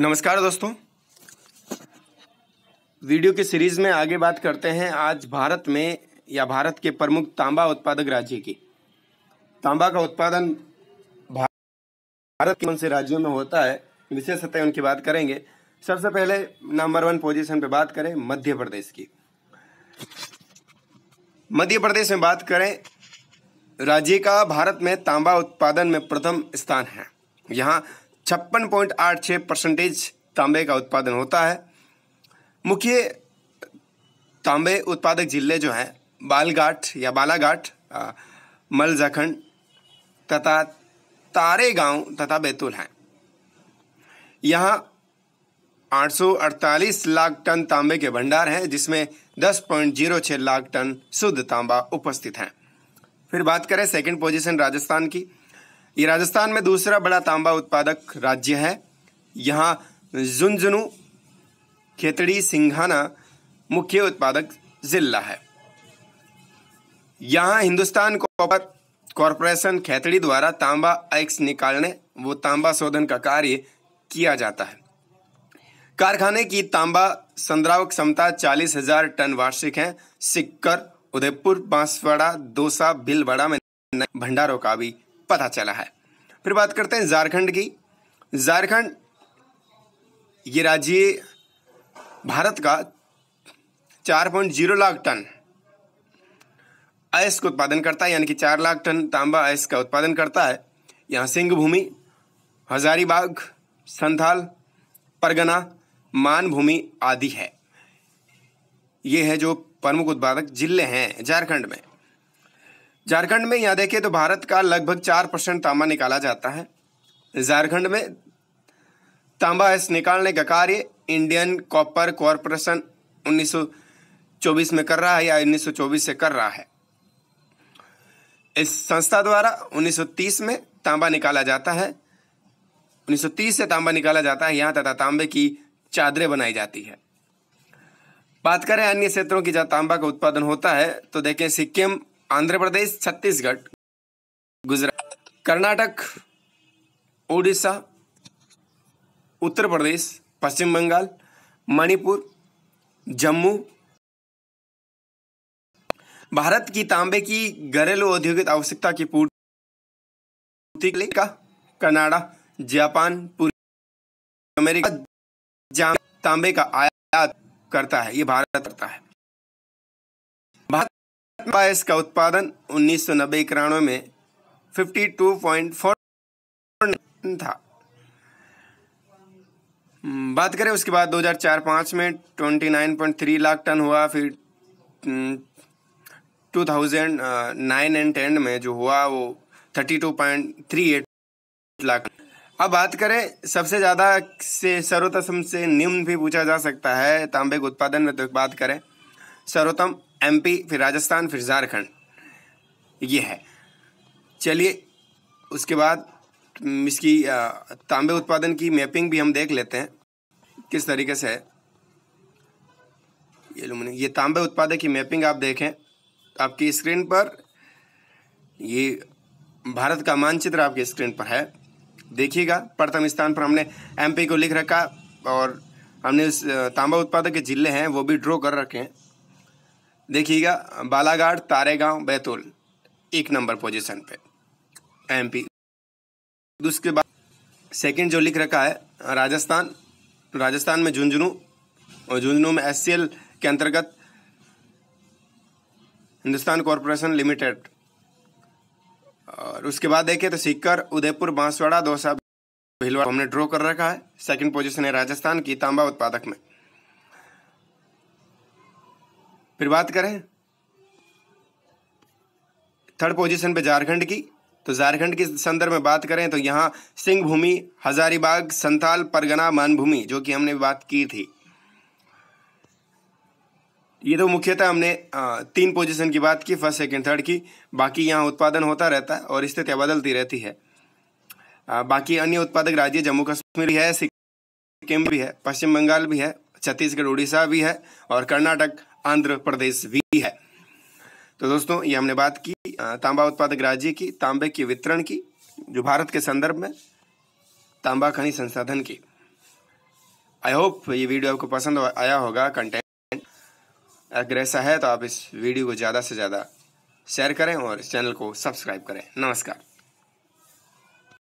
नमस्कार दोस्तों वीडियो की सीरीज में आगे बात करते हैं आज भारत में या भारत के प्रमुख तांबा उत्पादक राज्य की तांबा का उत्पादन भारत के कौन से राज्यों में होता है विशेषतः उनकी बात करेंगे सबसे पहले नंबर वन पोजीशन पे बात करें मध्य प्रदेश की मध्य प्रदेश में बात करें राज्य का भारत में तांबा उत्पादन में प्रथम स्थान है यहाँ छप्पन पॉइंट आठ छः परसेंटेज तांबे का उत्पादन होता है मुख्य तांबे उत्पादक जिले जो हैं बालघाट या बालाघाट मलजखंड तथा तारे गांव तथा बैतूल हैं यहाँ 848 लाख टन तांबे के भंडार हैं जिसमें 10.06 लाख टन शुद्ध तांबा उपस्थित हैं फिर बात करें सेकंड पोजीशन राजस्थान की ये राजस्थान में दूसरा बड़ा तांबा उत्पादक राज्य है यहाँ झुंझुनू खेतड़ी सिंघाना मुख्य उत्पादक जिला है यहाँ हिंदुस्तान कॉपर कॉरपोरेशन खेतड़ी द्वारा तांबा एक्स निकालने व तांबा शोधन का कार्य किया जाता है कारखाने की तांबा संद्रावक क्षमता चालीस हजार टन वार्षिक है सिक्कर उदयपुर बांसवाड़ा दोसा भिलवाड़ा में भंडारों का भी पता चला है फिर बात करते हैं झारखंड की झारखंड ये राज्य भारत का चार पॉइंट जीरो लाख टन आयस का उत्पादन करता है यानी कि चार लाख टन तांबा आयस का उत्पादन करता है यहाँ भूमि हजारीबाग संथाल परगना मानभूमि आदि है ये है जो प्रमुख उत्पादक जिले हैं झारखंड में झारखंड में यहाँ देखिए तो भारत का लगभग चार परसेंट तांबा निकाला जाता है झारखंड में तांबा निकालने का कार्य इंडियन कॉपर कॉरपोरेशन उन्नीस में कर रहा है या उन्नीस से कर रहा है इस संस्था द्वारा 1930 में तांबा निकाला जाता है 1930 से तांबा निकाला जाता है यहाँ तथा तांबे की चादरें बनाई जाती है बात करें अन्य क्षेत्रों की जहाँ तांबा का उत्पादन होता है तो देखें सिक्किम आंध्र प्रदेश छत्तीसगढ़ गुजरात कर्नाटक उड़ीसा उत्तर प्रदेश पश्चिम बंगाल मणिपुर जम्मू भारत की तांबे की घरेलू औद्योगिक आवश्यकता की पूर्ति का कनाडा जापान पूर्वी अमेरिका तांबे का आयात करता है ये भारत करता है भारत पायस का उत्पादन उन्नीस सौ नब्बे इक्यानवे में फिफ्टी टू पॉइंट फोर था हम्म, बात करें उसके बाद 2004-5 में 29.3 लाख टन हुआ फिर 2009 एंड टेन में जो हुआ वो 32.38 लाख अब बात करें सबसे ज़्यादा से सर्वोत्तम से निम्न भी पूछा जा सकता है तांबे के उत्पादन में तो बात करें सर्वोत्तम एमपी फिर राजस्थान फिर झारखंड ये है चलिए उसके बाद इसकी तांबे उत्पादन की मैपिंग भी हम देख लेते हैं किस तरीके से है ये ये तांबे उत्पादक की मैपिंग आप देखें आपकी स्क्रीन पर ये भारत का मानचित्र आपकी स्क्रीन पर है देखिएगा प्रथम स्थान पर हमने एमपी को लिख रखा और हमने उस तांबा उत्पादक के जिले हैं वो भी ड्रॉ कर रखे हैं देखिएगा बालाघाट तारेगांव बैतूल एक नंबर पोजीशन पे एमपी उसके बाद सेकंड जो लिख रखा है राजस्थान राजस्थान में झुंझुनू और झुंझुनू में एस के अंतर्गत हिंदुस्तान कॉरपोरेशन लिमिटेड और उसके बाद देखिए तो सीकर उदयपुर बांसवाड़ा दौसा भिलवाड़ा हमने ड्रॉ कर रखा है सेकंड पोजीशन है राजस्थान की तांबा उत्पादक में फिर बात करें थर्ड पोजीशन पे झारखंड की तो झारखंड के संदर्भ में बात करें तो यहाँ भूमि हजारीबाग संथाल परगना मानभूमि जो कि हमने बात की थी ये तो मुख्यतः हमने तीन पोजीशन की बात की फर्स्ट सेकंड थर्ड की बाकी यहाँ उत्पादन होता रहता है और स्थितियाँ बदलती रहती है बाकी अन्य उत्पादक राज्य जम्मू कश्मीर है सिक्किम भी है पश्चिम बंगाल भी है छत्तीसगढ़ उड़ीसा भी है और कर्नाटक आंध्र प्रदेश भी है तो दोस्तों ये हमने बात की तांबा उत्पादक राज्य की तांबे के वितरण की जो भारत के संदर्भ में तांबा खनि संसाधन की आई होप ये वीडियो आपको पसंद आया होगा कंटेंट अगर ऐसा है तो आप इस वीडियो को ज़्यादा से ज़्यादा शेयर करें और इस चैनल को सब्सक्राइब करें नमस्कार